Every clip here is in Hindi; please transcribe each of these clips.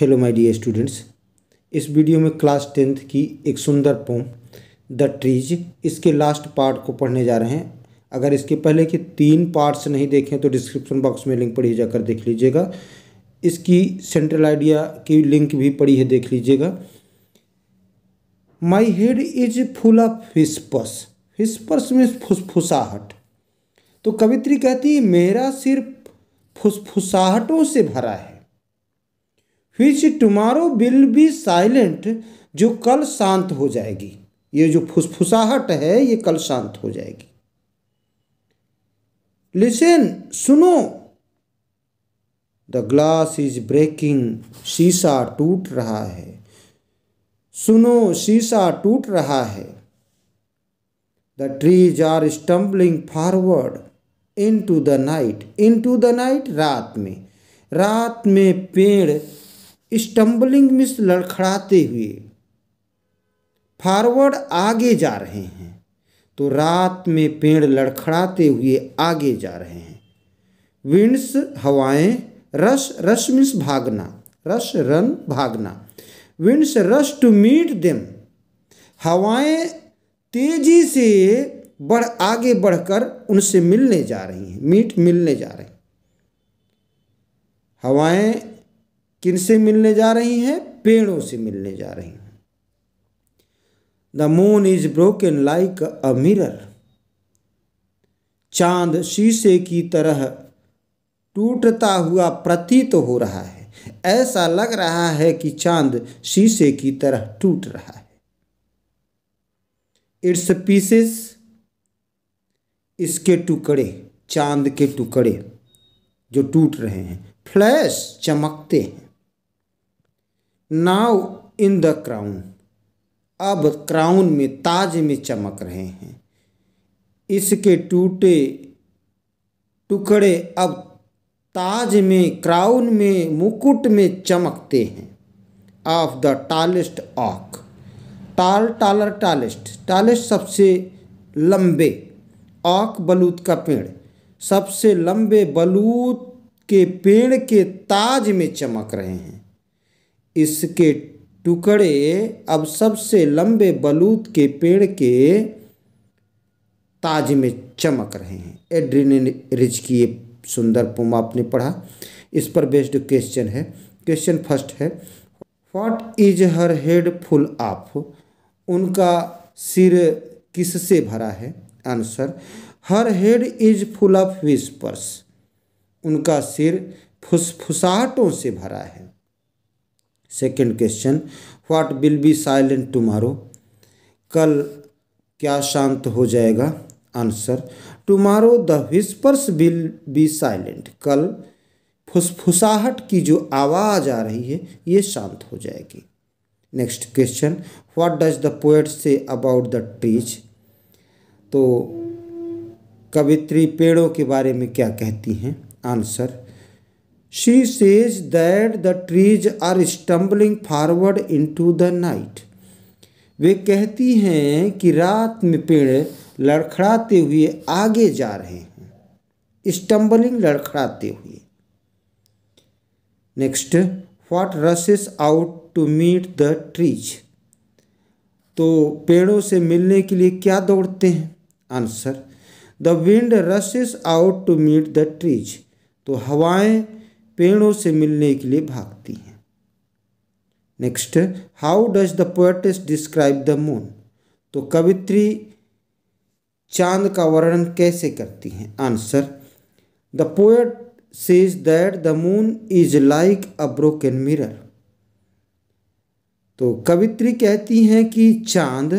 हेलो माय डियर स्टूडेंट्स इस वीडियो में क्लास टेंथ की एक सुंदर पोम द ट्रीज इसके लास्ट पार्ट को पढ़ने जा रहे हैं अगर इसके पहले के तीन पार्ट्स नहीं देखें तो डिस्क्रिप्शन बॉक्स में लिंक पढ़ी जाकर देख लीजिएगा इसकी सेंट्रल आइडिया की लिंक भी पड़ी है देख लीजिएगा my head is full of whispers whispers में फुसफुसाहट तो कवित्री कहती है मेरा सिर फुसफुसाहटों से भरा है which tomorrow will be silent जो कल शांत हो जाएगी ये जो फुसफुसाहट है ये कल शांत हो जाएगी लिसन सुनो द ग्लास इज ब्रेकिंग शीशा टूट रहा है सुनो शीशा टूट रहा है the trees are stumbling forward into the night into the night रात में रात में पेड़ स्टम्बलिंग मिस लड़खड़ाते हुए फॉरवर्ड आगे जा रहे हैं तो रात में पेड़ लड़खड़ाते हुए आगे जा रहे हैं विंड्स हवाएं रस रश मिस भागना रश रन भागना winds rush to meet them हवाएं तेजी से बढ़ आगे बढ़कर उनसे मिलने जा रही हैं मीट मिलने जा रही हवाएं किन से मिलने जा रही हैं पेड़ों से मिलने जा रही हैं the moon is broken like a mirror चांद शीशे की तरह टूटता हुआ प्रतीत तो हो रहा है ऐसा लग रहा है कि चांद शीशे की तरह टूट रहा है इट्स पीसेस इसके टुकड़े चांद के टुकड़े जो टूट रहे हैं फ्लैश चमकते हैं नाव इन द क्राउन अब क्राउन में ताज में चमक रहे हैं इसके टूटे टुकड़े अब ताज में क्राउन में मुकुट में चमकते हैं ऑफ द टालेस्ट ऑक टाल टालर टालेस्ट टालेस्ट सबसे लंबे ऑक बलूत का पेड़ सबसे लंबे बलूत के पेड़ के ताज में चमक रहे हैं इसके टुकड़े अब सबसे लंबे बलूत के पेड़ के ताज में चमक रहे हैं एड्रीन रिज की ये सुंदर पोमा आपने पढ़ा इस पर बेस्ड क्वेश्चन है क्वेश्चन फर्स्ट है what is her head full of उनका सिर किससे भरा है answer her head is full of whispers उनका सिर फुसफुसाहटों से भरा है second question what will be silent tomorrow कल क्या शांत हो जाएगा answer tomorrow the whispers will be silent कल फुसफुसाहट की जो आवाज़ आ रही है ये शांत हो जाएगी next question what does the poet say about the trees तो कवित्री पेड़ों के बारे में क्या कहती हैं answer She says that the trees are stumbling forward into the night. वे कहती हैं कि रात में पेड़ लड़खड़ाते हुए आगे जा रहे हैं स्टम्बलिंग लड़खड़ाते हुए next what rushes out to meet the trees तो पेड़ों से मिलने के लिए क्या दौड़ते हैं answer the wind rushes out to meet the trees तो हवाएं पेड़ों से मिलने के लिए भागती हैं next how does the poetess describe the moon तो कवित्री चांद का वर्णन कैसे करती हैं answer the poet says that the moon is like a broken mirror तो कवित्री कहती हैं कि चांद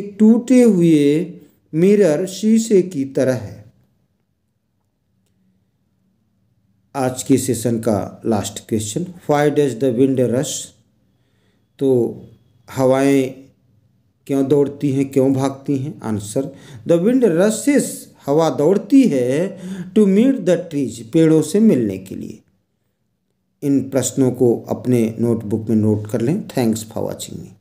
एक टूटे हुए मिरर शीशे की तरह है आज के सेशन का last question why does the wind rush तो हवाएं क्यों दौड़ती हैं क्यों भागती हैं आंसर द विंड रशेस हवा दौड़ती है टू मीट द ट्रीज पेड़ों से मिलने के लिए इन प्रश्नों को अपने नोटबुक में नोट कर लें थैंक्स फॉर वॉचिंग मी